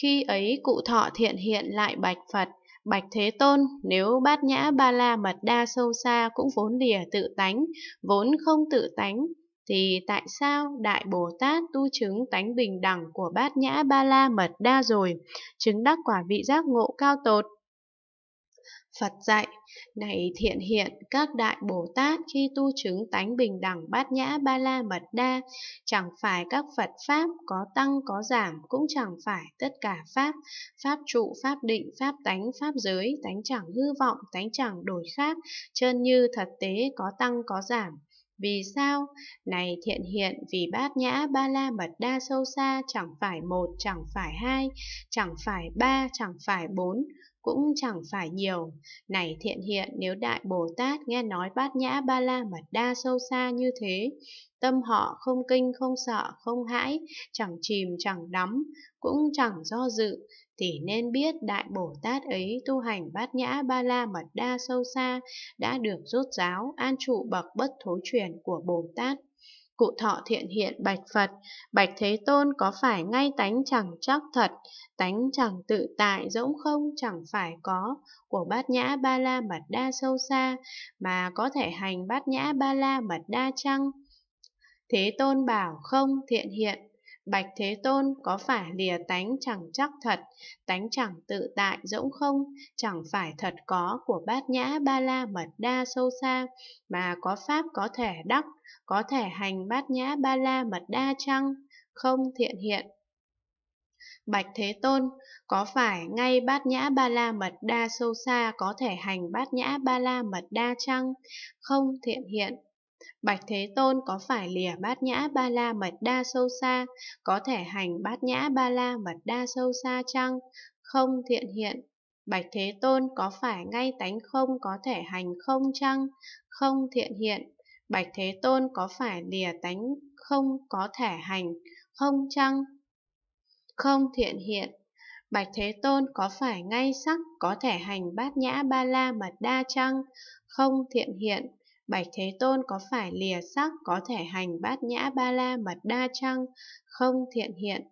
Khi ấy cụ thọ thiện hiện lại bạch Phật, Bạch Thế Tôn, nếu bát nhã ba la mật đa sâu xa cũng vốn lìa tự tánh, vốn không tự tánh, thì tại sao Đại Bồ Tát tu chứng tánh bình đẳng của bát nhã ba la mật đa rồi, chứng đắc quả vị giác ngộ cao tột Phật dạy, này thiện hiện các đại Bồ Tát khi tu chứng tánh bình đẳng bát nhã ba la mật đa, chẳng phải các Phật Pháp có tăng có giảm, cũng chẳng phải tất cả Pháp, Pháp trụ, Pháp định, Pháp tánh, Pháp giới, tánh chẳng hư vọng, tánh chẳng đổi khác, chân như thật tế có tăng có giảm. Vì sao? Này thiện hiện, vì bát nhã ba la mật đa sâu xa chẳng phải một, chẳng phải hai, chẳng phải ba, chẳng phải bốn, cũng chẳng phải nhiều. Này thiện hiện nếu Đại Bồ Tát nghe nói bát nhã ba la mật đa sâu xa như thế, tâm họ không kinh không sợ không hãi, chẳng chìm chẳng đắm, cũng chẳng do dự, thì nên biết Đại Bồ Tát ấy tu hành bát nhã ba la mật đa sâu xa đã được rốt giáo an trụ bậc bất thối chuyển của Bồ Tát. Cụ thọ thiện hiện bạch Phật, bạch Thế Tôn có phải ngay tánh chẳng chắc thật, tánh chẳng tự tại rỗng không chẳng phải có của bát nhã ba la mật đa sâu xa, mà có thể hành bát nhã ba la mật đa chăng? Thế Tôn bảo không thiện hiện Bạch Thế Tôn có phải lìa tánh chẳng chắc thật, tánh chẳng tự tại rỗng không, chẳng phải thật có của bát nhã ba la mật đa sâu xa, mà có pháp có thể đắc, có thể hành bát nhã ba la mật đa chăng, không thiện hiện. Bạch Thế Tôn, có phải ngay bát nhã ba la mật đa sâu xa có thể hành bát nhã ba la mật đa chăng, không thiện hiện. Bạch Thế Tôn có phải lìa bát nhã ba la mật đa sâu xa, có thể hành bát nhã ba la mật đa sâu xa chăng? Không thiện hiện. Bạch Thế Tôn có phải ngay tánh không có thể hành không chăng? Không thiện hiện. Bạch Thế Tôn có phải lìa tánh không có thể hành không chăng? Không thiện hiện. Bạch Thế Tôn có phải ngay sắc có thể hành bát nhã ba la mật đa chăng? Không thiện hiện. Bạch Thế Tôn có phải lìa sắc, có thể hành bát nhã ba la mật đa chăng? Không thiện hiện,